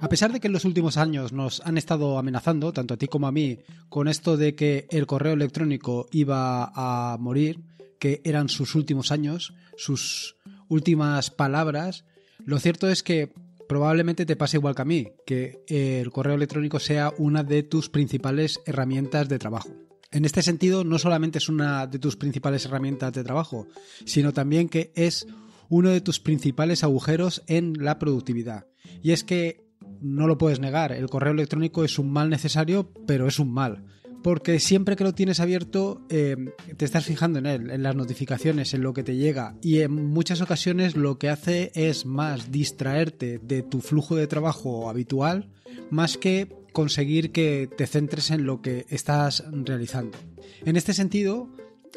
A pesar de que en los últimos años nos han estado amenazando, tanto a ti como a mí, con esto de que el correo electrónico iba a morir, que eran sus últimos años, sus últimas palabras, lo cierto es que probablemente te pase igual que a mí, que el correo electrónico sea una de tus principales herramientas de trabajo. En este sentido, no solamente es una de tus principales herramientas de trabajo, sino también que es uno de tus principales agujeros en la productividad. Y es que no lo puedes negar, el correo electrónico es un mal necesario, pero es un mal. Porque siempre que lo tienes abierto, eh, te estás fijando en él, en las notificaciones, en lo que te llega. Y en muchas ocasiones lo que hace es más distraerte de tu flujo de trabajo habitual, más que conseguir que te centres en lo que estás realizando. En este sentido,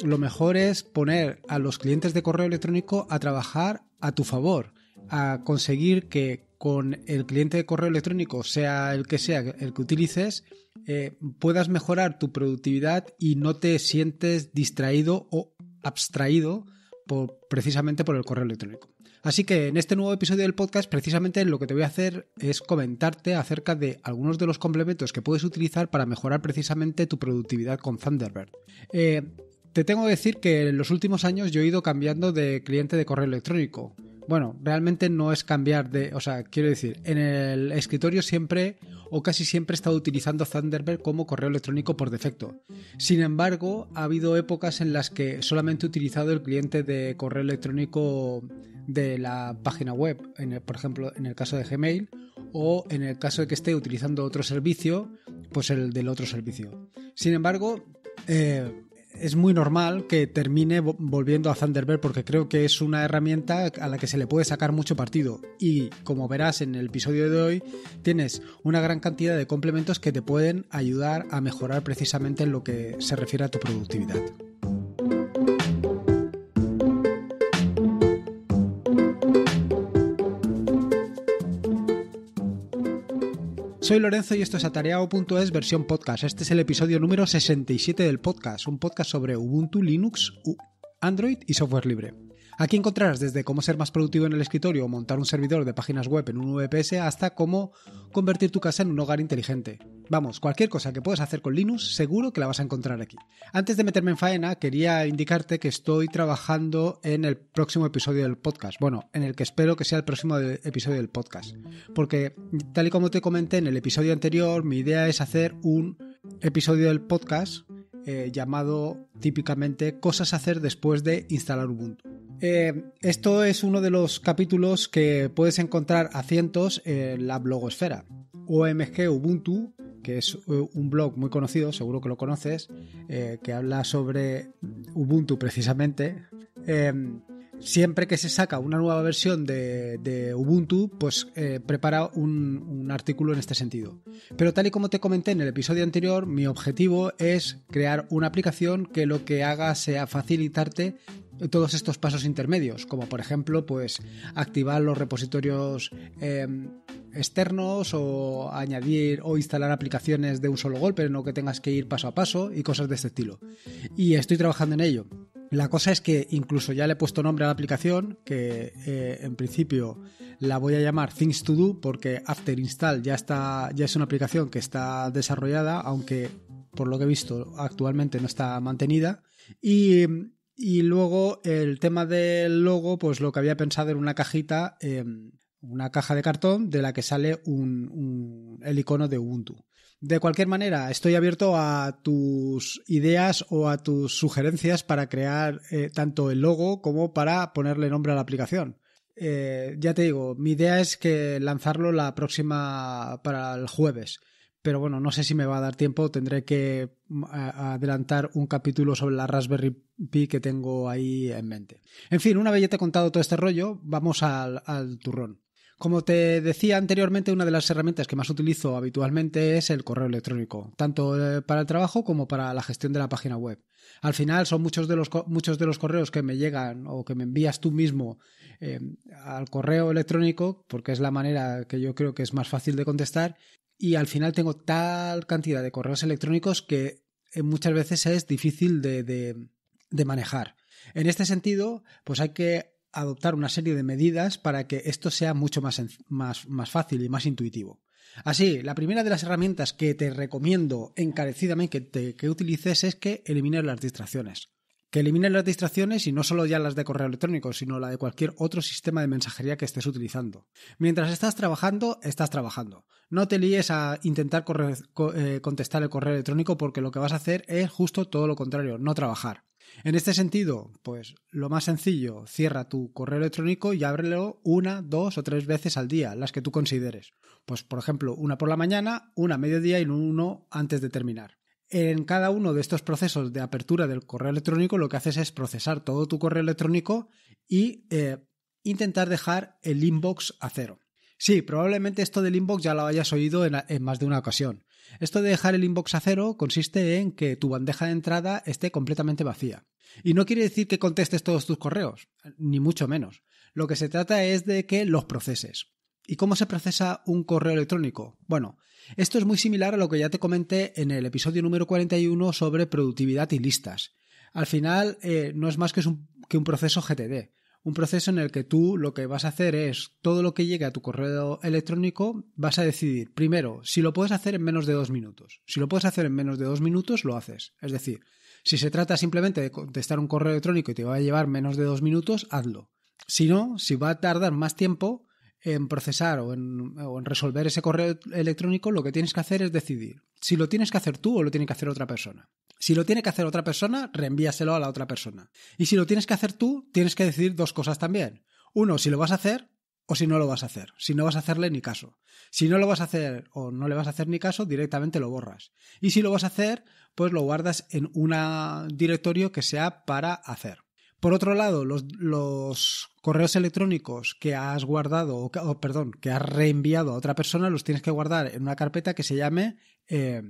lo mejor es poner a los clientes de correo electrónico a trabajar a tu favor, a conseguir que con el cliente de correo electrónico, sea el que sea el que utilices, eh, puedas mejorar tu productividad y no te sientes distraído o abstraído por, precisamente por el correo electrónico. Así que en este nuevo episodio del podcast precisamente lo que te voy a hacer es comentarte acerca de algunos de los complementos que puedes utilizar para mejorar precisamente tu productividad con Thunderbird. Eh, te tengo que decir que en los últimos años yo he ido cambiando de cliente de correo electrónico. Bueno, realmente no es cambiar de. O sea, quiero decir, en el escritorio siempre o casi siempre he estado utilizando Thunderbird como correo electrónico por defecto. Sin embargo, ha habido épocas en las que solamente he utilizado el cliente de correo electrónico de la página web, por ejemplo, en el caso de Gmail, o en el caso de que esté utilizando otro servicio, pues el del otro servicio. Sin embargo, eh, es muy normal que termine volviendo a Thunderbird porque creo que es una herramienta a la que se le puede sacar mucho partido. Y como verás en el episodio de hoy, tienes una gran cantidad de complementos que te pueden ayudar a mejorar precisamente en lo que se refiere a tu productividad. Soy Lorenzo y esto es atareado.es versión podcast. Este es el episodio número 67 del podcast, un podcast sobre Ubuntu, Linux, Android y software libre. Aquí encontrarás desde cómo ser más productivo en el escritorio o montar un servidor de páginas web en un VPS hasta cómo convertir tu casa en un hogar inteligente. Vamos, cualquier cosa que puedas hacer con Linux seguro que la vas a encontrar aquí. Antes de meterme en faena, quería indicarte que estoy trabajando en el próximo episodio del podcast. Bueno, en el que espero que sea el próximo episodio del podcast. Porque tal y como te comenté en el episodio anterior, mi idea es hacer un episodio del podcast eh, llamado típicamente cosas a hacer después de instalar Ubuntu. Eh, esto es uno de los capítulos que puedes encontrar a cientos en la blogosfera. OMG Ubuntu, que es eh, un blog muy conocido, seguro que lo conoces, eh, que habla sobre Ubuntu precisamente. Em, siempre que se saca una nueva versión de, Ubuntu, pues prepara un, un artículo en este sentido. Pero tal y como te comenté en el episodio anterior, mi objetivo es crear una aplicación que lo que haga sea facilitarte todos estos pasos intermedios, como por ejemplo, pues activar los repositorios em, externos o añadir o instalar aplicaciones de un solo golpe, no que tengas que ir paso a paso y cosas de este estilo. Y estoy trabajando en ello. La cosa es que incluso ya le he puesto nombre a la aplicación, que eh, en principio la voy a llamar Things to Do, porque After Install ya está, ya es una aplicación que está desarrollada, aunque por lo que he visto actualmente no está mantenida. Y y luego el tema del logo, pues lo que había pensado era una cajita, em, una caja de cartón de la que sale un, el icono de Ubuntu. De cualquier manera, estoy abierto a tus ideas o a tus sugerencias para crear eh, tanto el logo como para ponerle nombre a la aplicación. Eh, ya te digo, mi idea es que lanzarlo la próxima para el jueves pero bueno, no sé si me va a dar tiempo, tendré que mm, adelantar un capítulo sobre la Raspberry Pi que tengo ahí en mente. En fin, una vez ya te he contado todo este rollo, vamos al, turrón. Como te decía anteriormente, una de las herramientas que más utilizo habitualmente es el correo electrónico, tanto eh, para el trabajo como para la gestión de la página web. Al final son muchos de los, muchos de los correos que me llegan o que me envías tú mismo eh, al correo electrónico, porque es la manera que yo creo que es más fácil de contestar, y al final tengo tal cantidad de correos electrónicos que eh, muchas veces es difícil de, manejar. En este sentido, pues hay que adoptar una serie de medidas para que esto sea mucho más, fácil y más intuitivo. Así, la primera de las herramientas que te recomiendo encarecidamente que, que utilices es que elimines las distracciones que eliminen las distracciones y no solo ya las de correo electrónico, sino la de cualquier otro sistema de mensajería que estés utilizando. Mientras estás trabajando, estás trabajando. No te líes a intentar eh, contestar el correo electrónico porque lo que vas a hacer es justo todo lo contrario, no trabajar. En este sentido, pues lo más sencillo, cierra tu correo electrónico y ábrelo una, dos o tres veces al día, las que tú consideres. Pues por ejemplo, una por la mañana, una a mediodía y uno antes de terminar en cada uno de estos procesos de apertura del correo electrónico lo que haces es procesar todo tu correo electrónico y eh, intentar dejar el inbox a cero. Sí, probablemente esto del inbox ya lo hayas oído en, en, más de una ocasión. Esto de dejar el inbox a cero consiste en que tu bandeja de entrada esté completamente vacía. Y no quiere decir que contestes todos tus correos, ni mucho menos. Lo que se trata es de que los proceses. ¿Y cómo se procesa un correo electrónico? Bueno, esto es muy similar a lo que ya te comenté en el episodio número 41 sobre productividad y listas. Al final, eh, no es más que, un, que un proceso GTD. Un proceso en el que tú lo que vas a hacer es todo lo que llegue a tu correo electrónico, vas a decidir primero si lo puedes hacer en menos de dos minutos. Si lo puedes hacer en menos de dos minutos, lo haces. Es decir, si se trata simplemente de contestar un correo electrónico y te va a llevar menos de dos minutos, hazlo. Si no, si va a tardar más tiempo, en procesar o en, resolver ese correo electrónico, lo que tienes que hacer es decidir si lo tienes que hacer tú o lo tiene que hacer otra persona. Si lo tiene que hacer otra persona, reenvíaselo a la otra persona. Y si lo tienes que hacer tú, tienes que decidir dos cosas también. Uno, si lo vas a hacer o si no lo vas a hacer. Si no vas a hacerle ni caso. Si no lo vas a hacer o no le vas a hacer ni caso, directamente lo borras. Y si lo vas a hacer, pues lo guardas en un directorio que sea para hacer. Por otro lado, los, correos electrónicos que has guardado, o, perdón, que has reenviado a otra persona, los tienes que guardar en una carpeta que se llame eh,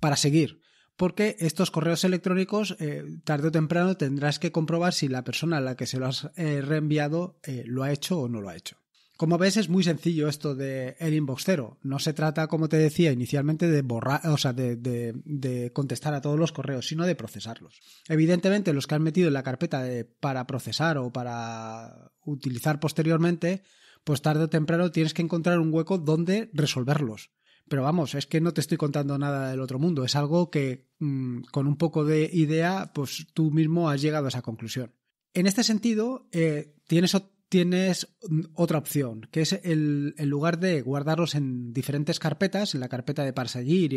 para seguir. Porque estos correos electrónicos, eh, tarde o temprano, tendrás que comprobar si la persona a la que se los has eh, reenviado lo ha hecho o no lo ha hecho. Como ves, es muy sencillo esto de el inbox cero. No se trata, como te decía inicialmente, de borrar, o sea, de, contestar a todos los correos, sino de procesarlos. Evidentemente, los que han metido en la carpeta para procesar o para utilizar posteriormente, pues tarde o temprano tienes que encontrar un hueco donde resolverlos. Pero vamos, es que no te estoy contando nada del otro mundo. Es algo que mm, con un poco de idea, pues tú mismo has llegado a esa conclusión. En este sentido, eh, tienes tienes tienes otra opción, que es el, en lugar de guardarlos en diferentes carpetas, en la carpeta de para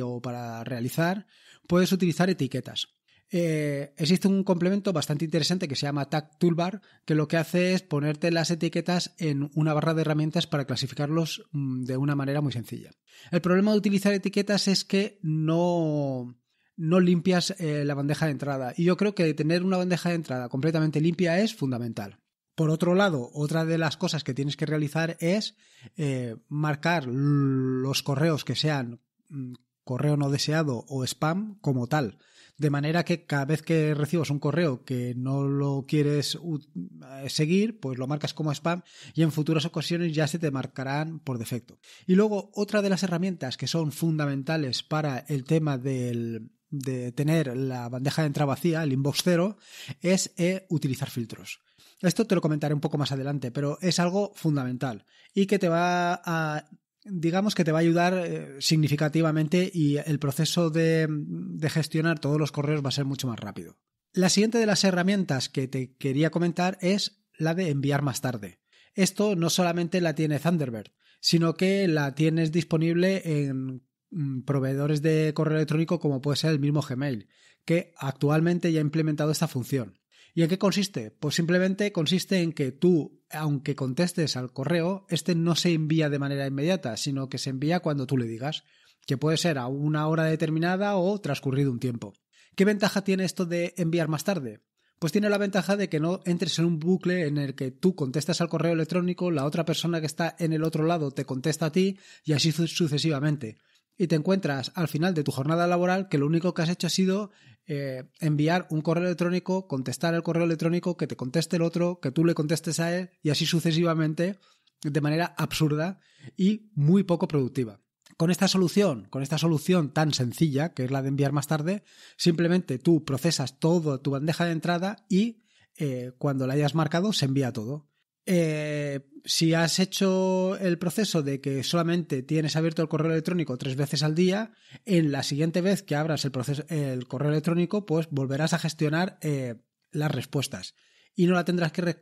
o para realizar, puedes utilizar etiquetas. Eh, existe un complemento bastante interesante que se llama Tag Toolbar, que lo que hace es ponerte las etiquetas en una barra de herramientas para clasificarlos mm, de una manera muy sencilla. El problema de utilizar etiquetas es que no, limpias eh, la bandeja de entrada y yo creo que tener una bandeja de entrada completamente limpia es fundamental. Por otro lado, otra de las cosas que tienes que realizar es eh, marcar los correos que sean mm, correo no deseado o spam como tal. De manera que cada vez que recibas un correo que no lo quieres eh, seguir, pues lo marcas como spam y en futuras ocasiones ya se te marcarán por defecto. Y luego otra de las herramientas que son fundamentales para el tema del, de tener la bandeja de entrada vacía, el inbox cero, es eh, utilizar filtros. Esto te lo comentaré un poco más adelante, pero es algo fundamental y que te va a digamos que te va a ayudar eh, significativamente y el proceso de, de gestionar todos los correos va a ser mucho más rápido. La siguiente de las herramientas que te quería comentar es la de enviar más tarde. Esto no solamente la tiene Thunderbird, sino que la tienes disponible en mm, proveedores de correo electrónico como puede ser el mismo Gmail, que actualmente ya ha implementado esta función. ¿Y en qué consiste? Pues simplemente consiste en que tú, aunque contestes al correo, este no se envía de manera inmediata, sino que se envía cuando tú le digas, que puede ser a una hora determinada o transcurrido un tiempo. ¿Qué ventaja tiene esto de enviar más tarde? Pues tiene la ventaja de que no entres en un bucle en el que tú contestas al correo electrónico, la otra persona que está en el otro lado te contesta a ti y así sucesivamente y te encuentras al final de tu jornada laboral que lo único que has hecho ha sido eh, enviar un correo electrónico, contestar el correo electrónico, que te conteste el otro, que tú le contestes a él y así sucesivamente de manera absurda y muy poco productiva. Con esta solución, con esta solución tan sencilla, que es la de enviar más tarde, simplemente tú procesas todo tu bandeja de entrada y eh, cuando la hayas marcado se envía todo. Eh, si has hecho el proceso de que solamente tienes abierto el correo electrónico tres veces al día, en la siguiente vez que abras el, correo electrónico, pues volverás a gestionar eh, las respuestas y no la tendrás que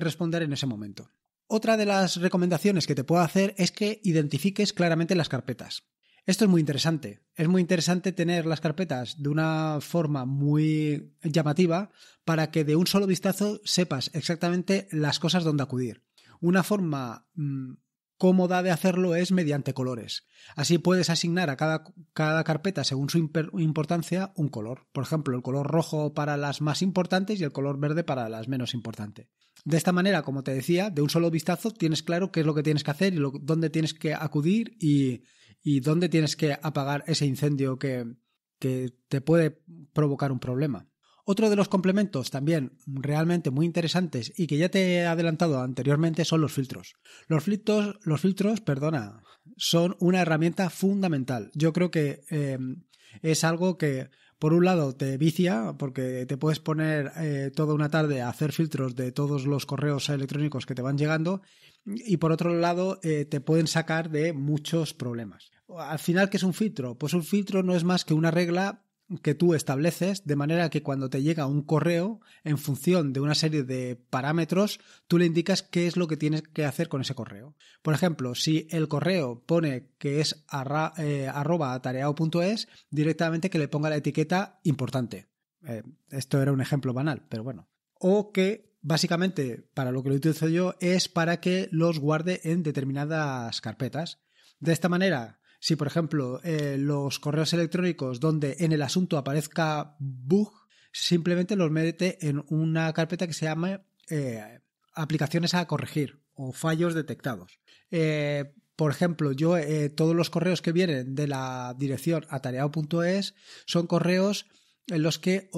responder en ese momento. Otra de las recomendaciones que te puedo hacer es que identifiques claramente las carpetas. Esto es muy interesante. Es muy interesante tener las carpetas de una forma muy llamativa para que de un solo vistazo sepas exactamente las cosas donde acudir. Una forma mm, cómoda de hacerlo es mediante colores. Así puedes asignar a cada, cada, carpeta, según su importancia, un color. Por ejemplo, el color rojo para las más importantes y el color verde para las menos importantes. De esta manera, como te decía, de un solo vistazo tienes claro qué es lo que tienes que hacer y dónde tienes que acudir y y dónde tienes que apagar ese incendio que, te puede provocar un problema. Otro de los complementos también realmente muy interesantes y que ya te he adelantado anteriormente son los filtros. Los filtros, los filtros, perdona, son una herramienta fundamental. Yo creo que em, es algo que por un lado te vicia porque te puedes poner eh, toda una tarde a hacer filtros de todos los correos electrónicos que te van llegando y por otro lado eh, te pueden sacar de muchos problemas. Al final, ¿qué es un filtro? Pues un filtro no es más que una regla que tú estableces de manera que cuando te llega un correo, en función de una serie de parámetros, tú le indicas qué es lo que tienes que hacer con ese correo. Por ejemplo, si el correo pone que es eh, arroba atareado.es, directamente que le ponga la etiqueta importante. Eh, esto era un ejemplo banal, pero bueno. O que Básicamente, para lo que lo utilizo yo es para que los guarde en determinadas carpetas. De esta manera, si por ejemplo eh, los correos electrónicos donde en el asunto aparezca bug, simplemente los mete en una carpeta que se llama eh, aplicaciones a corregir o fallos detectados. Eh, por ejemplo, yo todos los correos que vienen de la dirección atareado.es son correos en los que,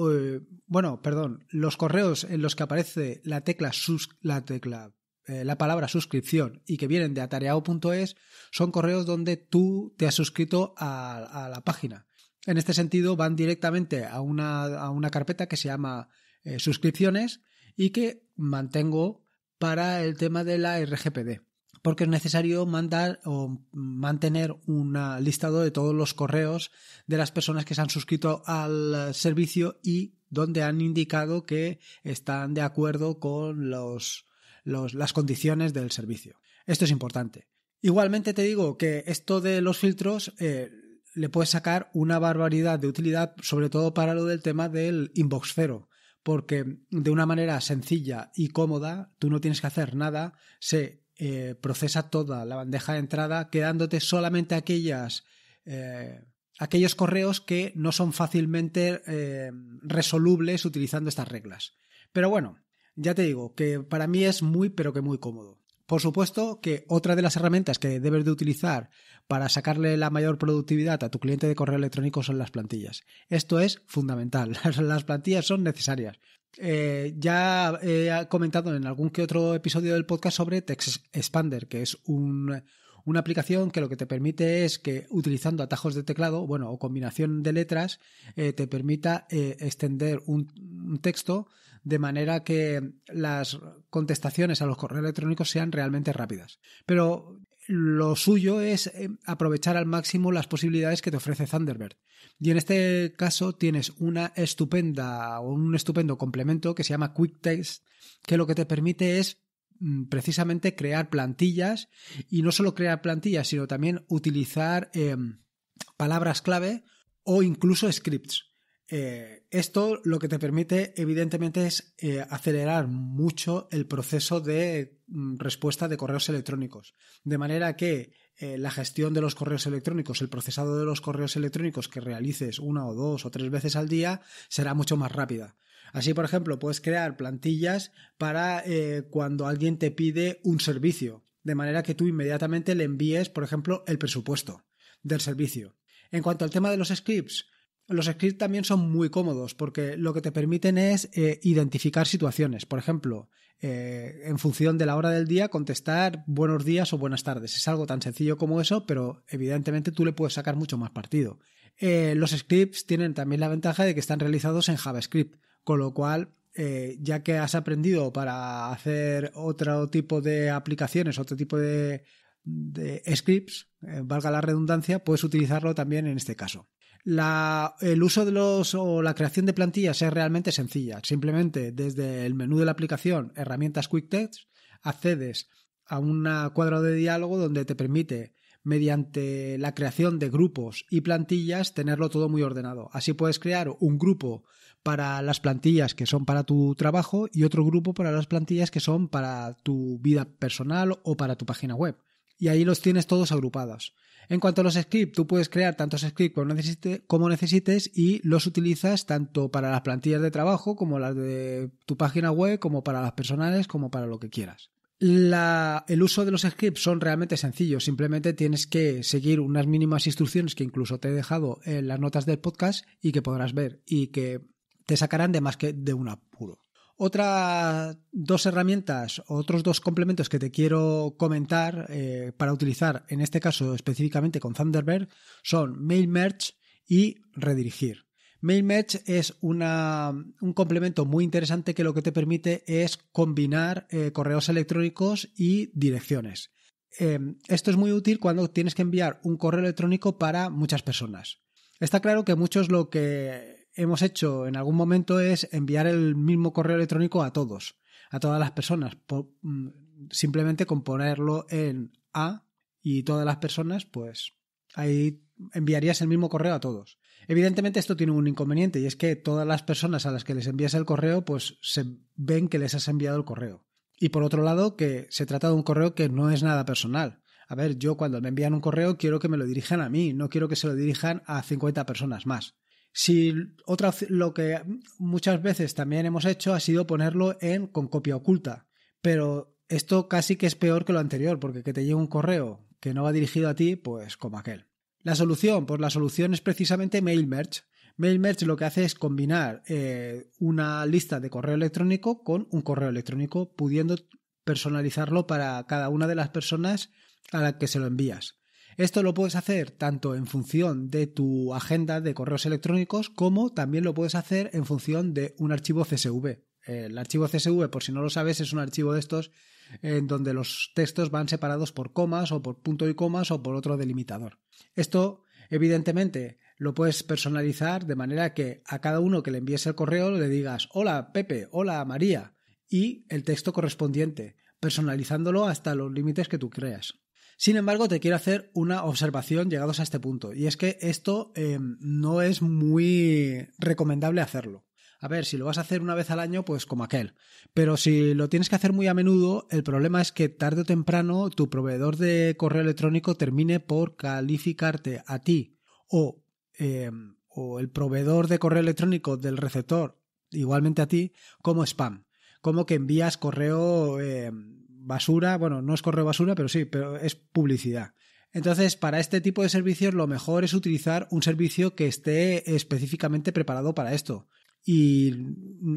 bueno, perdón, los correos en los que aparece la tecla, sus, la tecla eh, la palabra suscripción y que vienen de atareado.es son correos donde tú te has suscrito a, la página. En este sentido van directamente a una, a una carpeta que se llama eh, suscripciones y que mantengo para el tema de la RGPD porque es necesario mandar o mantener un listado de todos los correos de las personas que se han suscrito al servicio y donde han indicado que están de acuerdo con los, las condiciones del servicio. Esto es importante. Igualmente te digo que esto de los filtros eh, le puede sacar una barbaridad de utilidad, sobre todo para lo del tema del inbox cero porque de una manera sencilla y cómoda, tú no tienes que hacer nada, se eh, procesa toda la bandeja de entrada, quedándote solamente aquellas, eh, aquellos correos que no son fácilmente eh, resolubles utilizando estas reglas. Pero bueno, ya te digo que para mí es muy pero que muy cómodo. Por supuesto que otra de las herramientas que debes de utilizar para sacarle la mayor productividad a tu cliente de correo electrónico son las plantillas. Esto es fundamental. Las plantillas son necesarias. Eh, ya he eh, comentado en algún que otro episodio del podcast sobre Text Expander, que es una aplicación que lo que te permite es que utilizando atajos de teclado, bueno, o combinación de letras, eh, te permita extender un, un, texto de manera que las contestaciones a los correos electrónicos sean realmente rápidas. Pero lo suyo es eh, aprovechar al máximo las posibilidades que te ofrece Thunderbird. Y en este caso tienes una estupenda o un estupendo complemento que se llama Quick que lo que te permite es mm, precisamente crear plantillas y no solo crear plantillas, sino también utilizar em, palabras clave o incluso scripts. Eh, esto lo que te permite, evidentemente, es eh, acelerar mucho el proceso de mm, respuesta de correos electrónicos. De manera que eh, la gestión de los correos electrónicos, el procesado de los correos electrónicos que realices una o dos o tres veces al día será mucho más rápida. Así, por ejemplo, puedes crear plantillas para cuando alguien te pide un servicio. De manera que tú inmediatamente le envíes, por ejemplo, el presupuesto del servicio. En cuanto al tema de los scripts, los scripts también son muy cómodos porque lo que te permiten es eh, identificar situaciones. Por ejemplo, eh, en función de la hora del día, contestar buenos días o buenas tardes. Es algo tan sencillo como eso, pero evidentemente tú le puedes sacar mucho más partido. Eh, los scripts tienen también la ventaja de que están realizados en JavaScript, con lo cual ya que has aprendido para hacer otro tipo de aplicaciones, otro tipo de, scripts, valga la redundancia, puedes utilizarlo también en este caso el uso de los o la creación de plantillas es realmente sencilla. Simplemente desde el menú de la aplicación Herramientas Quick accedes a un cuadro de diálogo donde te permite mediante la creación de grupos y plantillas tenerlo todo muy ordenado. Así puedes crear un grupo para las plantillas que son para tu trabajo y otro grupo para las plantillas que son para tu vida personal o para tu página web. Y ahí los tienes todos agrupados. En cuanto a los scripts, tú puedes crear tantos scripts como necesites, y los utilizas tanto para las plantillas de trabajo como las de tu página web, como para las personales, como para lo que quieras. el uso de los scripts son realmente sencillos, simplemente tienes que seguir unas mínimas instrucciones que incluso te he dejado en las notas del podcast y que podrás ver y que te sacarán de más que de un apuro. Otras dos herramientas, otros dos complementos que te quiero comentar eh, para utilizar, en este caso específicamente con Thunderbird, son Mail Merge y Redirigir. Mail Merge es un complemento muy interesante que lo que te permite es combinar eh, correos electrónicos y direcciones. Em, esto es muy útil cuando tienes que enviar un correo electrónico para muchas personas. Está claro que muchos lo que hemos hecho en algún momento es enviar el mismo correo electrónico a todos, a todas las personas, mm, simplemente con ponerlo en A y todas las personas, pues ahí enviarías el mismo correo a todos. Evidentemente esto tiene un inconveniente y es que todas las personas a las que les envías el correo pues se ven que les has enviado el correo. Y por otro lado que se trata de un correo que no es nada personal. A ver, yo cuando me envían un correo quiero que me lo dirijan a mí, no quiero que se lo dirijan a 50 personas más. Si otra, lo que muchas veces también hemos hecho ha sido ponerlo en con copia oculta, pero esto casi que es peor que lo anterior, porque que te llegue un correo que no va dirigido a ti, pues como aquel. La solución, pues la solución es precisamente mail merge. Mail merge lo que hace es combinar eh, una lista de correo electrónico con un correo electrónico, pudiendo personalizarlo para cada una de las personas a las que se lo envías. Esto lo puedes hacer tanto en función de tu agenda de correos electrónicos como también lo puedes hacer en función de un archivo CSV. El archivo CSV, por si no lo sabes, es un archivo de estos en donde los textos van separados por comas o por punto y comas o por otro delimitador. Esto, evidentemente, lo puedes personalizar de manera que a cada uno que le envíes el correo le digas hola Pepe, hola María y el texto correspondiente, personalizándolo hasta los límites que tú creas. Sin embargo, te quiero hacer una observación llegados a este punto, y es que esto em, no es muy recomendable hacerlo. A ver, si lo vas a hacer una vez al año, pues como aquel. Pero si lo tienes que hacer muy a menudo, el problema es que tarde o temprano tu proveedor de correo electrónico termine por calificarte a ti o, em, o el proveedor de correo electrónico del receptor, igualmente a ti, como spam. Como que envías correo em, basura, bueno, no es correo basura, pero sí, pero es publicidad. Entonces, para este tipo de servicios lo mejor es utilizar un servicio que esté específicamente preparado para esto y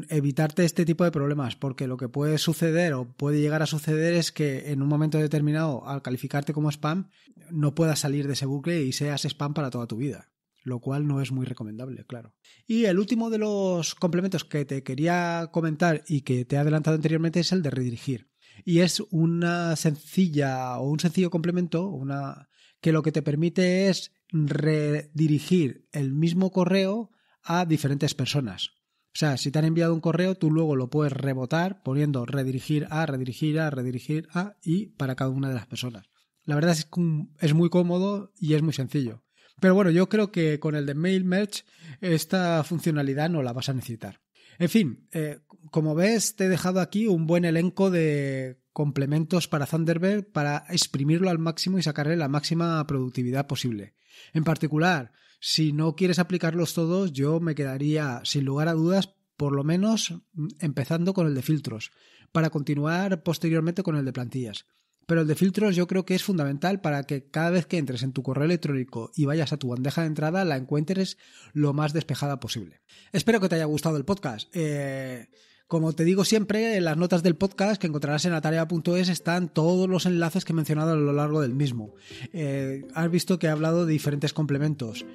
evitarte este tipo de problemas, porque lo que puede suceder o puede llegar a suceder es que en un momento determinado, al calificarte como spam, no puedas salir de ese bucle y seas spam para toda tu vida, lo cual no es muy recomendable, claro. Y el último de los complementos que te quería comentar y que te he adelantado anteriormente es el de redirigir y es una sencilla o un sencillo complemento una, que lo que te permite es redirigir el mismo correo a diferentes personas. O sea, si te han enviado un correo, tú luego lo puedes rebotar poniendo redirigir a, redirigir a, redirigir a y para cada una de las personas. La verdad es que es muy cómodo y es muy sencillo. Pero bueno, yo creo que con el de Mail Merge esta funcionalidad no la vas a necesitar. En fin, eh, como ves, te he dejado aquí un buen elenco de complementos para Thunderbird para exprimirlo al máximo y sacarle la máxima productividad posible. En particular, si no quieres aplicarlos todos, yo me quedaría, sin lugar a dudas, por lo menos mm, empezando con el de filtros, para continuar posteriormente con el de plantillas. Pero el de filtros yo creo que es fundamental para que cada vez que entres en tu correo electrónico y vayas a tu bandeja de entrada la encuentres lo más despejada posible. Espero que te haya gustado el podcast. Eh, como te digo siempre, en las notas del podcast que encontrarás en atarea.es están todos los enlaces que he mencionado a lo largo del mismo. Eh, has visto que he hablado de diferentes complementos.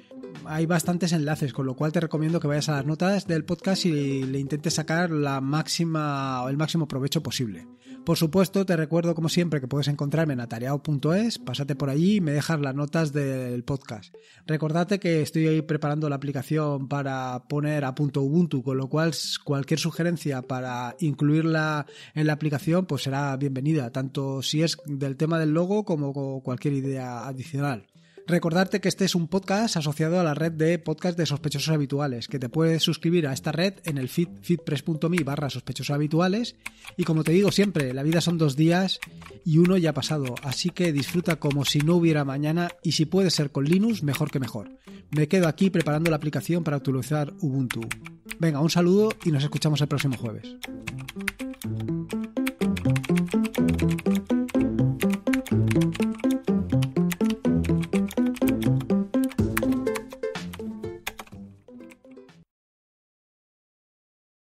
Hay bastantes enlaces, con lo cual te recomiendo que vayas a las notas del podcast y le intentes sacar la máxima, o el máximo provecho posible. Por supuesto, te recuerdo como siempre que puedes encontrarme en atareado.es, pásate por allí y me dejas las notas del podcast. Recordate que estoy ahí preparando la aplicación para poner a punto Ubuntu, con lo cual cualquier sugerencia para, incluirla en la aplicación, pues será bienvenida, tanto si es del tema del logo como cualquier idea adicional. Recordarte que este es un podcast asociado a la red de podcast de sospechosos habituales, que te puedes suscribir a esta red en el feed feedpress.me barra sospechosos habituales. Y como te digo siempre, la vida son dos días y uno ya ha pasado, así que disfruta como si no hubiera mañana y si puede ser con Linux, mejor que mejor. Me quedo aquí preparando la aplicación para actualizar Ubuntu. Venga, un saludo y nos escuchamos el próximo jueves.